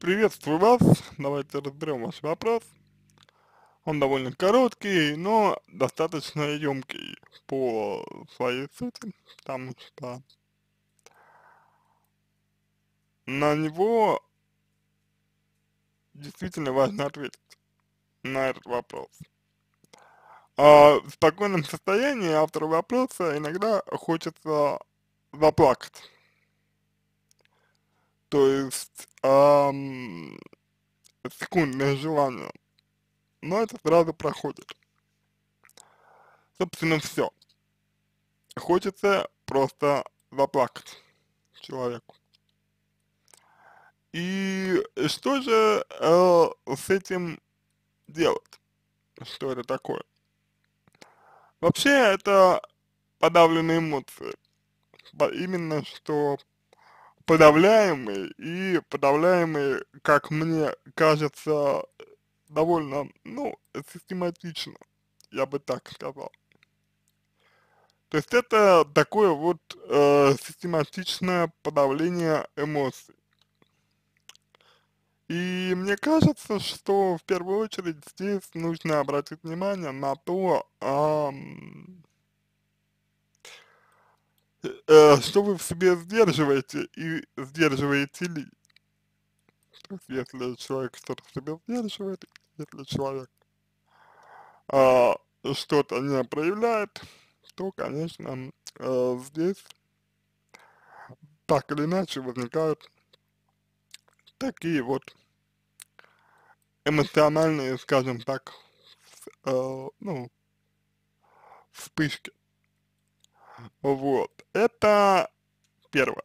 Приветствую вас. Давайте разберем ваш вопрос. Он довольно короткий, но достаточно емкий по своей сути, потому что на него действительно важно ответить на этот вопрос. А в спокойном состоянии автора вопроса иногда хочется заплакать то есть эм, секундное желание, но это сразу проходит. Собственно, все. Хочется просто заплакать человеку. И что же э, с этим делать? Что это такое? Вообще это подавленные эмоции. Именно что подавляемый, и подавляемый, как мне кажется, довольно, ну, систематично, я бы так сказал. То есть это такое вот э, систематичное подавление эмоций. И мне кажется, что в первую очередь здесь нужно обратить внимание на то, эм, э, что вы в себе сдерживаете и сдерживаете ли? если человек что-то в себе сдерживает, если человек э, что-то не проявляет, то, конечно, э, здесь так или иначе возникают такие вот эмоциональные, скажем так, э, ну, вспышки. Вот, это первое,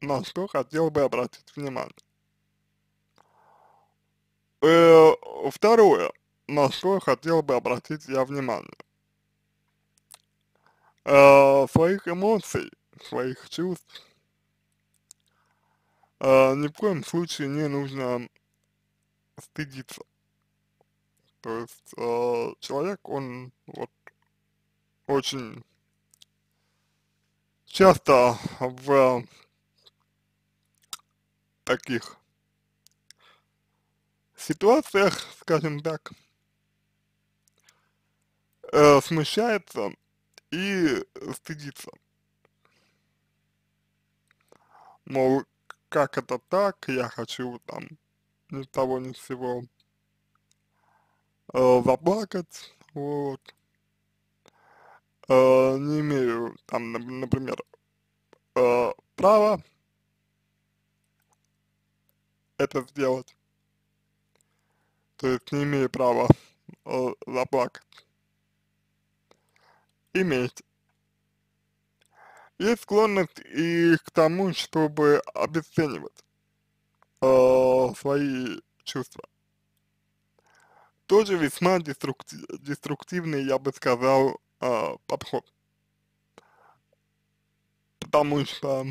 на что хотел бы обратить внимание. Э, второе, на что хотел бы обратить я внимание. Э, своих эмоций, своих чувств э, ни в коем случае не нужно стыдиться. То есть э, человек, он вот очень часто в таких ситуациях, скажем так, э, смущается и стыдится. Мол, как это так, я хочу там ни того ни всего сего э, заплакать, вот. Э, там, например, э, право это сделать, то есть не имея права э, заплакать. Имеете. Есть склонность и к тому, чтобы обесценивать э, свои чувства. Тоже весьма деструктивный, я бы сказал, э, подход потому что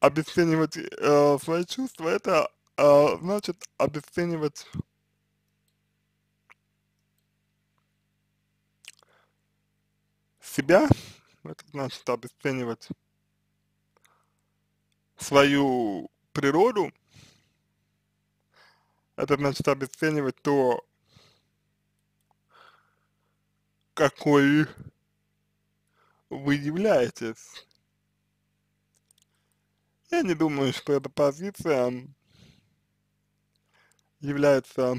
обесценивать э, свои чувства, это э, значит обесценивать себя, это значит обесценивать свою природу, это значит обесценивать то, какой вы удивляетесь? Я не думаю, что эта позиция является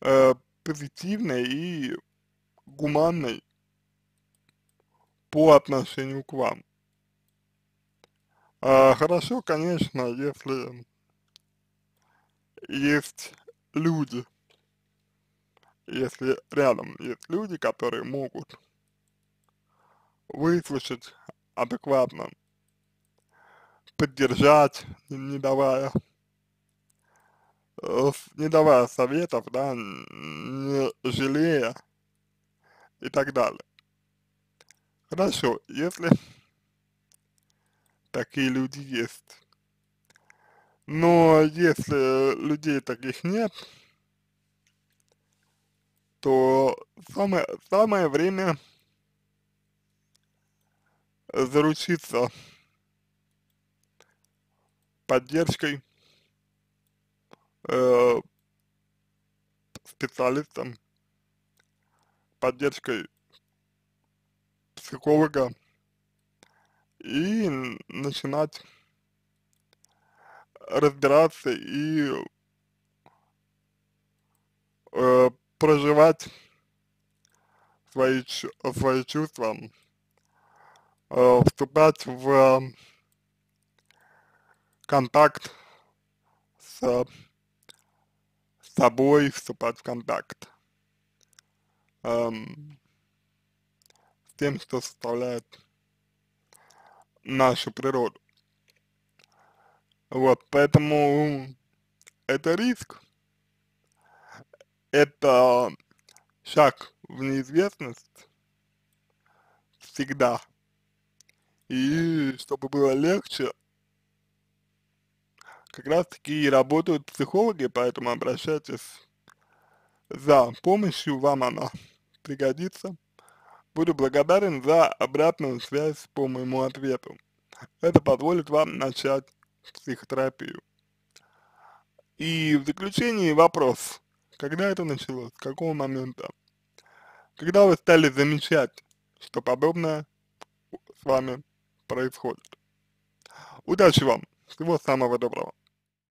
э, позитивной и гуманной по отношению к вам. А, хорошо, конечно, если есть люди, если рядом есть люди, которые могут выслушать адекватно, поддержать, не давая, э, не давая советов, да, не жалея и так далее. Хорошо, если такие люди есть. Но если людей таких нет, то самое, самое время заручиться поддержкой э, специалистом, поддержкой психолога и начинать разбираться и э, проживать свои, свои чувства Э, вступать в эм, контакт с собой, вступать в контакт эм, с тем, что составляет нашу природу. Вот, поэтому это риск, это шаг в неизвестность всегда. И чтобы было легче, как раз таки и работают психологи, поэтому обращайтесь за помощью, вам она пригодится. Буду благодарен за обратную связь по моему ответу. Это позволит вам начать психотерапию. И в заключении вопрос. Когда это началось? С какого момента? Когда вы стали замечать, что подобное с вами происходит. Удачи вам! Всего самого доброго!